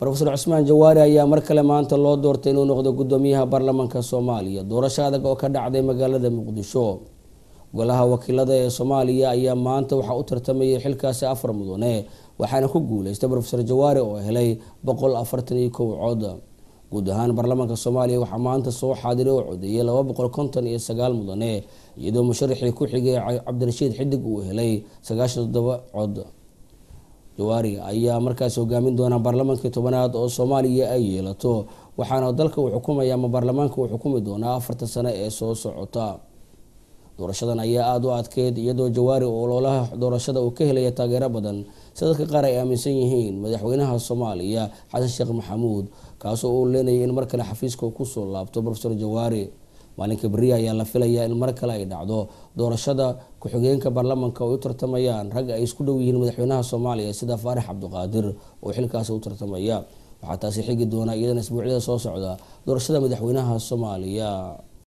rofesor cusmaan jawaari ayaa mar kale maanta loo doortay inuu noqdo gudoomiyaha baarlamaanka soomaaliya doorasho adag oo ka dhacday magaalada muqdisho golaha wakiilada ee soomaaliya ayaa maanta waxaa u tartamayay xilkaasi afar mudane waxaana ku guuleystay rofesor jawaari oo helay boqol afartan iyo kow cod guud ahaan baarlamaanka soomaaliya waxaa maanta soo xaadira oo codeeyay laba boqol konton iyo sagaal mudane iyadoo musharaxii ku xigay cabdirashiid xidig uu helay sagaashan todoba cod jawaari ayaa markaas hogaamin doonaa baarlamankii tobanaad oo soomaaliya ay yeelato waxaana dalka uu xukumaya ama baarlamaanka uu xukumi doonaa afarta sano ee soo socota doorashadan ayaa aada u adkeyd iyadoo jawaari oo loolaha doorashada uu ka helaya taageero badan sida dadka qaar ay aaminsan yihiin madaxweynaha soomaaliya xasan sheekh maxamuud kaasoo uu leenayay in mar kale xafiiska kusoo laabto rofeor jawaari maalinka beriya ayaa la filayaa in mar kale ay dhacdo doorashada ku-xigeenka baarlamanka ay u tartamayaan rag ay isku dhow yihiin madaxweynaha soomaaliya sida faarax cabdiqaadir oo xilkaasi u tartamaya waxaa taasi xigi doonaa iyadana isbuucyada soo socda doorashada madaxweynaha soomaaliya